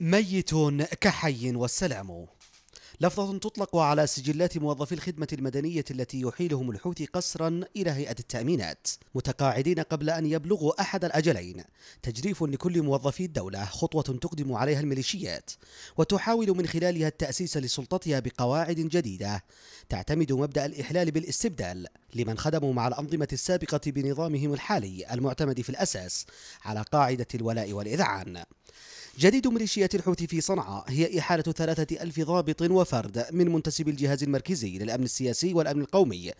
ميت كحي والسلام لفظة تطلق على سجلات موظفي الخدمة المدنية التي يحيلهم الحوثي قسرا إلى هيئة التأمينات متقاعدين قبل أن يبلغوا أحد الأجلين تجريف لكل موظفي الدولة خطوة تقدم عليها الميليشيات وتحاول من خلالها التأسيس لسلطتها بقواعد جديدة تعتمد مبدأ الإحلال بالاستبدال لمن خدموا مع الأنظمة السابقة بنظامهم الحالي المعتمد في الأساس على قاعدة الولاء والإذعان جديد ميليشيات الحوثي في صنعاء هي إحالة ثلاثة ألف ضابط وفرد من منتسبي الجهاز المركزي للأمن السياسي والأمن القومي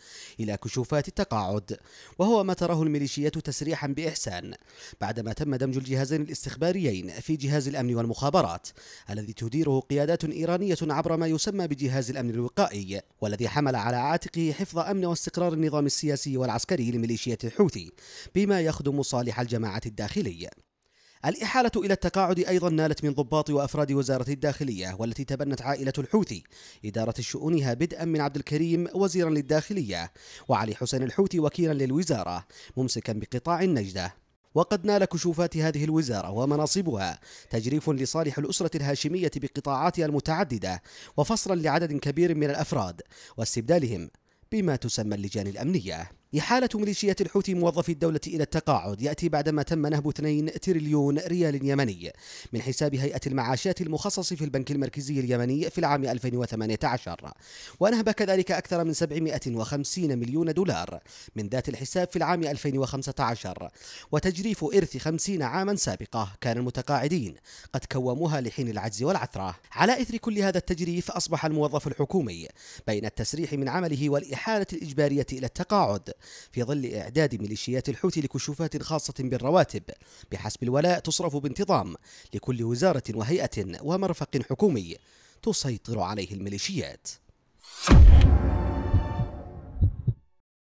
إلى كشوفات التقاعد وهو ما تراه الميليشيات تسريحا بإحسان بعدما تم دمج الجهازين الاستخباريين في جهاز الأمن والمخابرات الذي تديره قيادات إيرانية عبر ما يسمى بجهاز الأمن الوقائي والذي حمل على عاتقه حفظ أمن واستقرار النظام السياسي والعسكري لميليشيات الحوثي بما يخدم صالح الجماعة الداخلية الإحالة إلى التقاعد أيضا نالت من ضباط وأفراد وزارة الداخلية والتي تبنت عائلة الحوثي إدارة شؤونها بدءا من عبد الكريم وزيرا للداخلية وعلي حسين الحوثي وكيلا للوزارة ممسكا بقطاع النجدة وقد نال كشوفات هذه الوزارة ومناصبها تجريف لصالح الأسرة الهاشمية بقطاعاتها المتعددة وفصلا لعدد كبير من الأفراد واستبدالهم بما تسمى اللجان الأمنية إحالة ميليشيات الحوثي موظفي الدولة إلى التقاعد يأتي بعدما تم نهب 2 تريليون ريال يمني من حساب هيئة المعاشات المخصص في البنك المركزي اليمني في العام 2018 ونهب كذلك أكثر من 750 مليون دولار من ذات الحساب في العام 2015 وتجريف إرث 50 عاما سابقة كان المتقاعدين قد كوموها لحين العجز والعثرة على إثر كل هذا التجريف أصبح الموظف الحكومي بين التسريح من عمله والإحالة الإجبارية إلى التقاعد في ظل إعداد ميليشيات الحوثي لكشوفات خاصة بالرواتب بحسب الولاء تصرف بانتظام لكل وزارة وهيئة ومرفق حكومي تسيطر عليه الميليشيات.